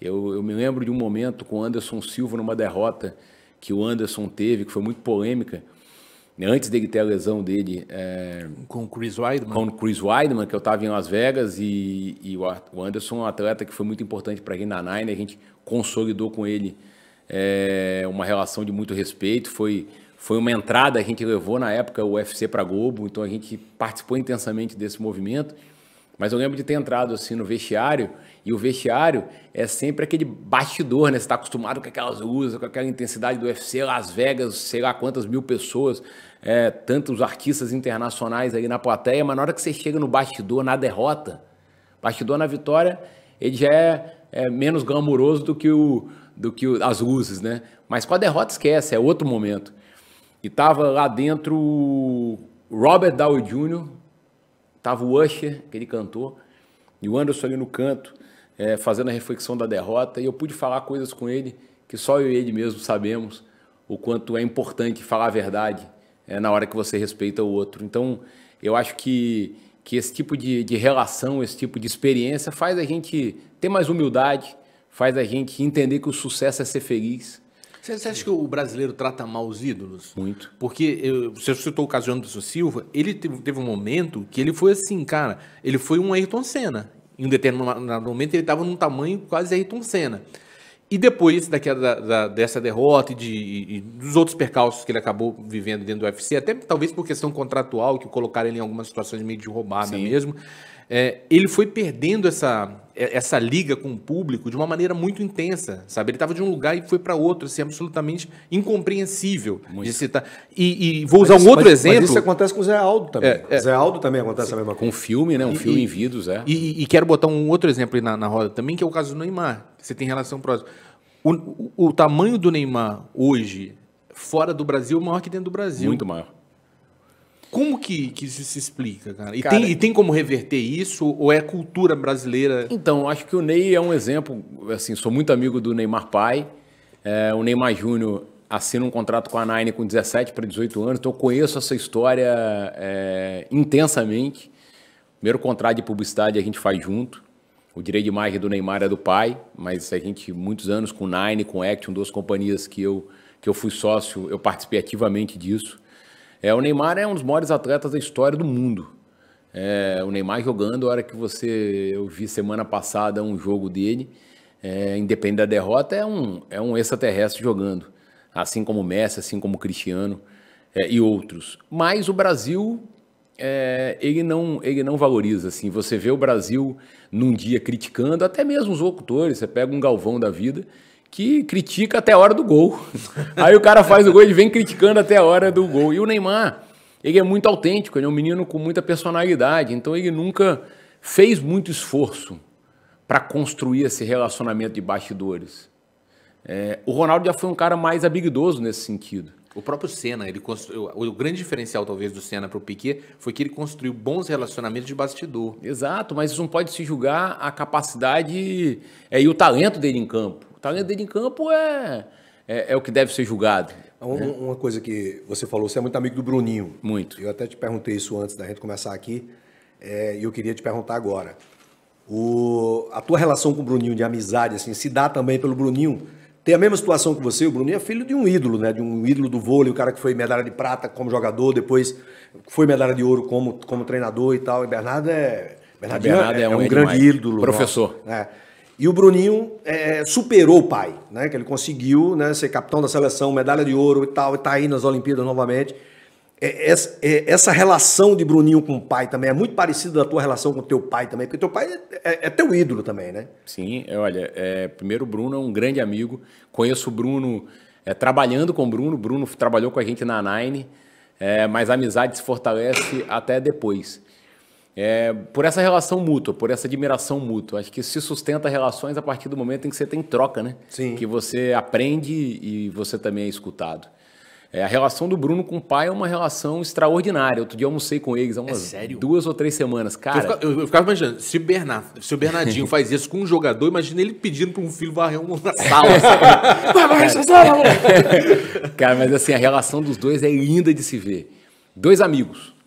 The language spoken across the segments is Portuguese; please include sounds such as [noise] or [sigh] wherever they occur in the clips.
Eu, eu me lembro de um momento com o Anderson Silva numa derrota que o Anderson teve, que foi muito polêmica, né, antes dele ter a lesão dele. É, com o Chris Weidman. Com o Chris Weidman, que eu estava em Las Vegas, e, e, o Anderson é um atleta que foi muito importante para gente na Nine, a gente consolidou com ele é, uma relação de muito respeito, foi foi uma entrada a gente levou na época o UFC para Globo, então a gente participou intensamente desse movimento. Mas eu lembro de ter entrado assim no vestiário, e o vestiário é sempre aquele bastidor, né? Você está acostumado com aquelas luzes, com aquela intensidade do UFC, Las Vegas, sei lá quantas mil pessoas, é, tantos artistas internacionais aí na plateia, mas na hora que você chega no bastidor, na derrota, bastidor na vitória, ele já é, é menos glamouroso do que, o, do que o, as luzes, né? Mas com a derrota esquece, é outro momento. E tava lá dentro o Robert Downey Jr., tava o Usher, que ele cantou, e o Anderson ali no canto, é, fazendo a reflexão da derrota. E eu pude falar coisas com ele que só eu e ele mesmo sabemos o quanto é importante falar a verdade é, na hora que você respeita o outro. Então, eu acho que, que esse tipo de, de relação, esse tipo de experiência faz a gente ter mais humildade, faz a gente entender que o sucesso é ser feliz, você, você acha que o brasileiro trata mal os ídolos? Muito. Porque eu, você citou o caso de Anderson Silva, ele teve, teve um momento que ele foi assim, cara, ele foi um Ayrton Senna. Em um determinado momento ele estava num tamanho quase Ayrton Senna. E depois daquela, da, dessa derrota e, de, e, dos outros percalços que ele acabou vivendo dentro do UFC, até talvez por questão contratual, que colocaram ele em algumas situações meio de roubada Sim. mesmo, é, ele foi perdendo essa, é, essa liga com o público de uma maneira muito intensa, sabe? Ele estava de um lugar e foi para outro, assim, absolutamente incompreensível de citar. Tá- e, e vou usar mas, um outro mas, exemplo. Mas isso acontece com o Zé Aldo também. É, é, Zé Aldo também acontece sim. a mesma coisa. Com o filme, né? Um e, filme em vidros, é. E, e, quero botar um outro exemplo aí na, na roda também, que é o caso do Neymar. Você tem relação próxima. O, o, o tamanho do Neymar hoje, fora do Brasil, é maior que dentro do Brasil. Muito maior. Como que, que isso se explica, cara? E, cara, tem, e tem como reverter isso? Ou é cultura brasileira? Então, acho que o Ney é um exemplo. Assim, sou muito amigo do Neymar pai. É, o Neymar Júnior assina um contrato com a Nine com 17 para 18 anos, então eu conheço essa história é, intensamente. Primeiro contrato de publicidade a gente faz junto. O direito de imagem do Neymar é do pai, mas a gente, muitos anos com Nine, com Action, duas companhias que eu, que eu fui sócio, eu participei ativamente disso. É, o Neymar é um dos maiores atletas da história do mundo. É, o Neymar jogando, a hora que você. Eu vi semana passada um jogo dele, é, independente da derrota, é um, é um extraterrestre jogando. Assim como o Messi, assim como o Cristiano é, e outros. Mas o Brasil. É, ele, não, ele não valoriza, assim, você vê o Brasil num dia criticando, até mesmo os locutores, você pega um Galvão da vida, que critica até a hora do gol. [laughs] Aí o cara faz o gol, ele vem criticando até a hora do gol. E o Neymar, ele é muito autêntico, ele é um menino com muita personalidade, então ele nunca fez muito esforço para construir esse relacionamento de bastidores. É, o Ronaldo já foi um cara mais habilidoso nesse sentido. O próprio Senna, ele O grande diferencial, talvez, do Senna para o Piquet foi que ele construiu bons relacionamentos de bastidor. Exato, mas isso não pode se julgar a capacidade é, e o talento dele em campo talento tá dele em campo é, é, é o que deve ser julgado. Uma, né? uma, coisa que você falou, você é muito amigo do Bruninho. Muito. Eu até te perguntei isso antes da gente começar aqui, é, e é, eu queria te perguntar agora. O, a tua relação com o Bruninho de amizade, assim, se dá também pelo Bruninho? Tem a mesma situação que você, o Bruninho é filho de um ídolo, né? De um ídolo do vôlei, o cara que foi medalha de prata como jogador, depois foi medalha de ouro como, como treinador e tal. E Bernardo é. Bernardo, é, é, um, um grande demais. ídolo. Professor. Nosso, né? E o Bruninho é, superou o pai, né? Que ele conseguiu né, ser capitão da seleção, medalha de ouro e tal, e tá aí nas Olimpíadas novamente. É, é, essa relação de Bruninho com o pai também é muito parecida da tua relação com o teu pai também, porque teu pai é, é, é, teu ídolo também, né? Sim, é, olha, primeiro o Bruno é um grande amigo. Conheço o Bruno trabalhando com o Bruno. Bruno trabalhou com a gente na Nine, mas a amizade se fortalece até depois é, por essa relação mútua, por essa admiração mútua. Acho que se sustenta relações a partir do momento em que você tem troca, né? Sim. Que você aprende e você também é escutado. É, a relação do Bruno com o pai é uma relação extraordinária. Outro dia eu almocei com eles há é umas é duas ou três semanas. Cara. Eu, fica, eu, eu ficava, imaginando, se o, se o Bernardinho [laughs] faz isso com um jogador, imagina ele pedindo para um filho varrer uma na sala. [laughs] Vai varrer essa sala, [laughs] Cara, mas assim, a relação dos dois é linda de se ver. Dois amigos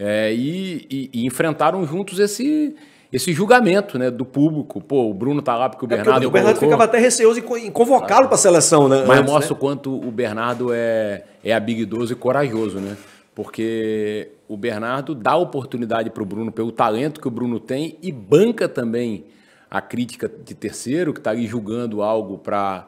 é, e, e, e, enfrentaram juntos esse esse julgamento né, do público. Pô, o Bruno tá lá porque o é Bernardo. Porque o Bernardo colocou. ficava até receoso em convocá-lo para a seleção, né? Mas mostra né? o né? quanto o Bernardo é, é habilidoso e corajoso, né? Porque o Bernardo dá oportunidade para o Bruno pelo talento que o Bruno tem e banca também a crítica de terceiro que está ali julgando algo para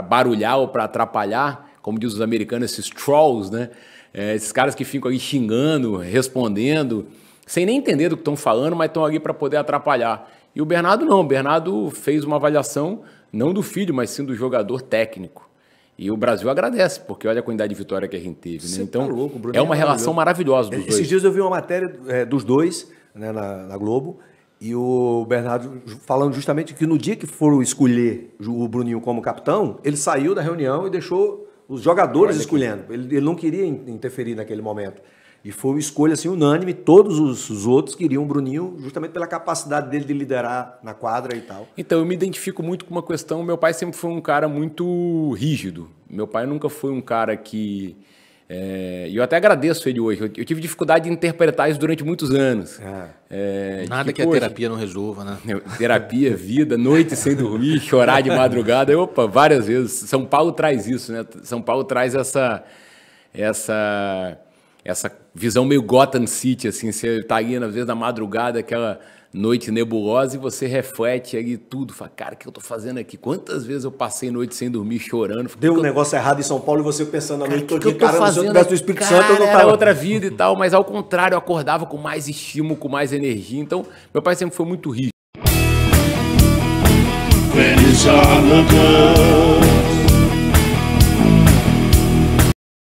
barulhar ou para atrapalhar como diz os americanos, esses trolls, né? É, esses caras que ficam aí xingando, respondendo, sem nem entender do que estão falando, mas estão ali para poder atrapalhar. E o Bernardo não, o Bernardo fez uma avaliação não do filho, mas sim do jogador técnico. E o Brasil agradece, porque olha a quantidade de vitória que a gente teve. Né? Tá então, tá louco, é uma é relação maravilhosa dos Esses dois. Esses dias eu vi uma matéria é, dos dois né, na, na Globo, e o Bernardo falando justamente que no dia que foram escolher o Bruninho como capitão, ele saiu da reunião e deixou os jogadores escolhendo. Ele, ele, não queria interferir naquele momento. E foi uma escolha assim, unânime, todos os, os, outros queriam o Bruninho, justamente pela capacidade dele de liderar na quadra e tal. Então, eu me identifico muito com uma questão. Meu pai sempre foi um cara muito rígido. Meu pai nunca foi um cara que é, e é, eu até agradeço ele hoje. Eu, eu, tive dificuldade de interpretar isso durante muitos anos. É. É, Nada que, tipo, que, a terapia não resolva, né? [laughs] Terapia, vida, noite sem dormir, [laughs] chorar de madrugada. Opa, várias vezes. São Paulo traz isso, né? São Paulo traz essa. essa essa visão meio Gotham City, assim, você tá ali, às vezes, na madrugada, aquela noite nebulosa e você reflete ali tudo, fala, cara, o que eu tô fazendo aqui? Quantas vezes eu passei noite sem dormir, chorando? Deu um eu... negócio errado em São Paulo e você pensando na noite toda, dia, cara, se eu tivesse o Espírito cara, Santo, eu não tava... Era outra vida e tal, mas ao contrário, eu acordava com mais estímulo, com mais energia, então meu pai sempre foi muito rico.